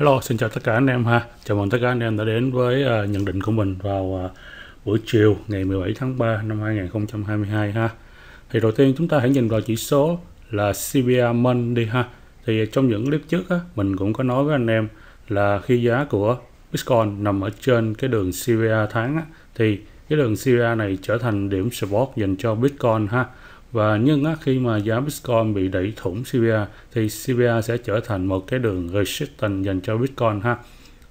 Hello, xin chào tất cả anh em ha. Chào mừng tất cả anh em đã đến với uh, nhận định của mình vào uh, buổi chiều ngày 17 tháng 3 năm 2022 ha. Thì đầu tiên chúng ta hãy nhìn vào chỉ số là CBA đi ha. Thì trong những clip trước á, mình cũng có nói với anh em là khi giá của Bitcoin nằm ở trên cái đường CBA tháng á, thì cái đường CBA này trở thành điểm support dành cho Bitcoin ha và nhưng á, khi mà giá Bitcoin bị đẩy thủng CBA thì CBA sẽ trở thành một cái đường resistance dành cho Bitcoin ha.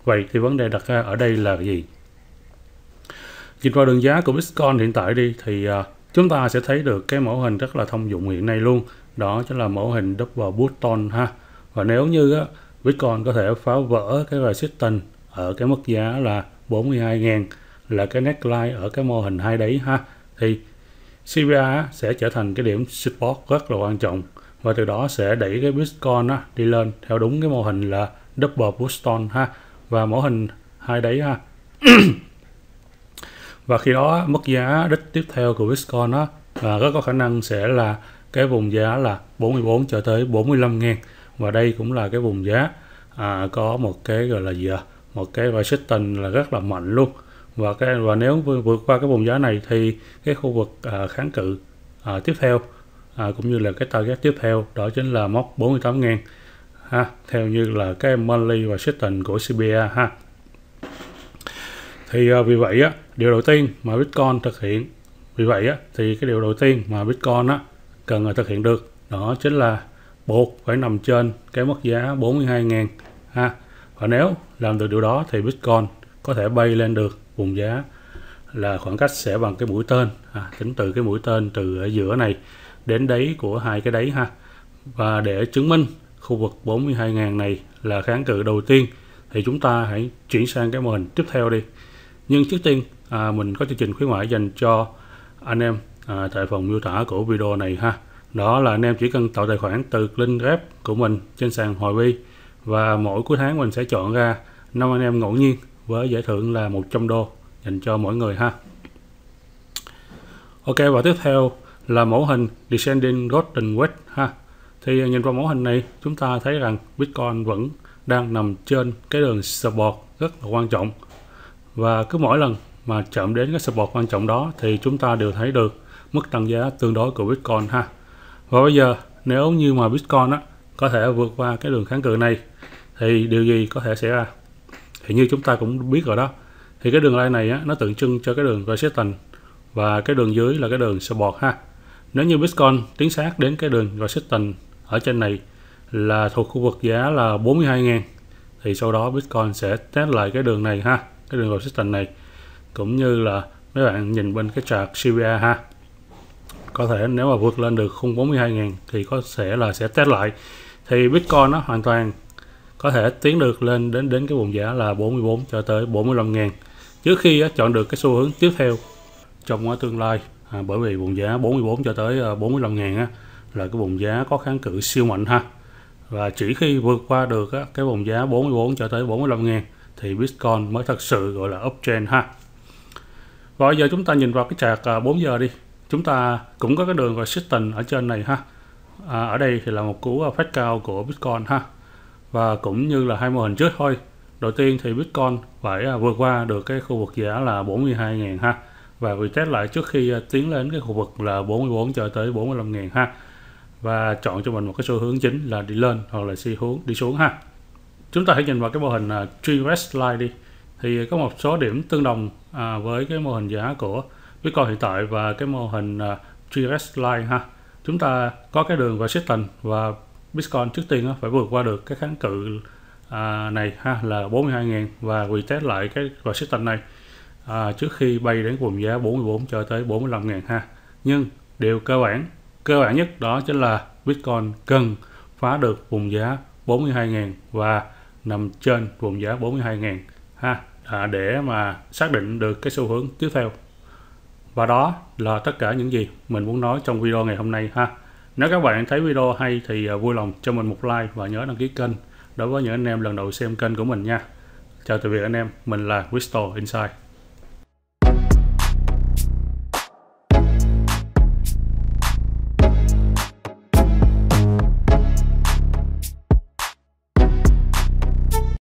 Vậy thì vấn đề đặt ra ở đây là gì? Nhìn vào đường giá của Bitcoin hiện tại đi thì uh, chúng ta sẽ thấy được cái mẫu hình rất là thông dụng hiện nay luôn. Đó chính là mẫu hình double button ha. Và nếu như á, Bitcoin có thể phá vỡ cái resistance ở cái mức giá là 42.000 là cái neckline ở cái mô hình hai đấy ha thì Syria sẽ trở thành cái điểm support rất là quan trọng và từ đó sẽ đẩy cái Bitcoin á, đi lên theo đúng cái mô hình là double Boston ha và mô hình hai đấy ha và khi đó mức giá đích tiếp theo của Bitcoin á, à, rất có khả năng sẽ là cái vùng giá là 44 cho tới 45 ngàn và đây cũng là cái vùng giá à, có một cái gọi là gì à? một cái resistance là rất là mạnh luôn và cái và nếu vượt qua cái vùng giá này thì cái khu vực à, kháng cự à, tiếp theo à, cũng như là cái target tiếp theo đó chính là mốc 48 ngàn ha theo như là cái monthly và setting của CBA ha thì à, vì vậy á điều đầu tiên mà Bitcoin thực hiện vì vậy á thì cái điều đầu tiên mà Bitcoin á cần là thực hiện được đó chính là buộc phải nằm trên cái mức giá 42 ngàn ha và nếu làm được điều đó thì Bitcoin có thể bay lên được vùng giá là khoảng cách sẽ bằng cái mũi tên à, tính từ cái mũi tên từ ở giữa này đến đáy của hai cái đáy ha và để chứng minh khu vực 42.000 này là kháng cự đầu tiên thì chúng ta hãy chuyển sang cái mô hình tiếp theo đi nhưng trước tiên à, mình có chương trình khuyến mãi dành cho anh em à, tại phần miêu tả của video này ha đó là anh em chỉ cần tạo tài khoản từ link web của mình trên sàn hồi bi và mỗi cuối tháng mình sẽ chọn ra năm anh em ngẫu nhiên với giải thưởng là 100 đô dành cho mỗi người ha. Ok và tiếp theo là mẫu hình Descending Golden Wedge ha. Thì nhìn vào mẫu hình này chúng ta thấy rằng Bitcoin vẫn đang nằm trên cái đường support rất là quan trọng và cứ mỗi lần mà chạm đến cái support quan trọng đó thì chúng ta đều thấy được mức tăng giá tương đối của Bitcoin ha. Và bây giờ nếu như mà Bitcoin á, có thể vượt qua cái đường kháng cự này thì điều gì có thể xảy ra? Thì như chúng ta cũng biết rồi đó, thì cái đường line này á, nó tượng trưng cho cái đường resistance và cái đường dưới là cái đường support ha nếu như Bitcoin tiến sát đến cái đường resistance ở trên này là thuộc khu vực giá là 42.000 thì sau đó Bitcoin sẽ test lại cái đường này ha cái đường resistance này cũng như là mấy bạn nhìn bên cái chart CBA ha có thể nếu mà vượt lên được khung 42.000 thì có thể là sẽ test lại thì Bitcoin nó hoàn toàn có thể tiến được lên đến đến cái vùng giá là 44 cho tới 45 ngàn trước khi chọn được cái xu hướng tiếp theo trong tương lai à, bởi vì vùng giá 44 cho tới 45 à, ngàn á, là cái vùng giá có kháng cự siêu mạnh ha và chỉ khi vượt qua được á, cái vùng giá 44 cho tới 45 ngàn thì Bitcoin mới thật sự gọi là uptrend ha và bây giờ chúng ta nhìn vào cái chart 4 à, giờ đi chúng ta cũng có cái đường resistance ở trên này ha à, ở đây thì là một cú fed à, cao của Bitcoin ha và cũng như là hai mô hình trước thôi đầu tiên thì Bitcoin phải à, vượt qua được cái khu vực giá là 42.000 ha và retest lại trước khi à, tiến lên cái khu vực là 44 cho tới 45.000 ha và chọn cho mình một cái xu hướng chính là đi lên hoặc là xu hướng đi xuống ha chúng ta hãy nhìn vào cái mô hình à, Triwest Line đi thì có một số điểm tương đồng à, với cái mô hình giá của Bitcoin hiện tại và cái mô hình Triwest Line ha chúng ta có cái đường và resistance và Bitcoin trước tiên phải vượt qua được cái kháng cự à, này ha là 42.000 và retest lại cái loại system này à, trước khi bay đến vùng giá 44 cho tới 45.000 ha nhưng điều cơ bản cơ bản nhất đó chính là Bitcoin cần phá được vùng giá 42.000 và nằm trên vùng giá 42.000 ha à, để mà xác định được cái xu hướng tiếp theo và đó là tất cả những gì mình muốn nói trong video ngày hôm nay ha nếu các bạn thấy video hay thì à, vui lòng cho mình một like và nhớ đăng ký kênh đối với những anh em lần đầu xem kênh của mình nha. Chào tạm biệt anh em, mình là Crystal Insight.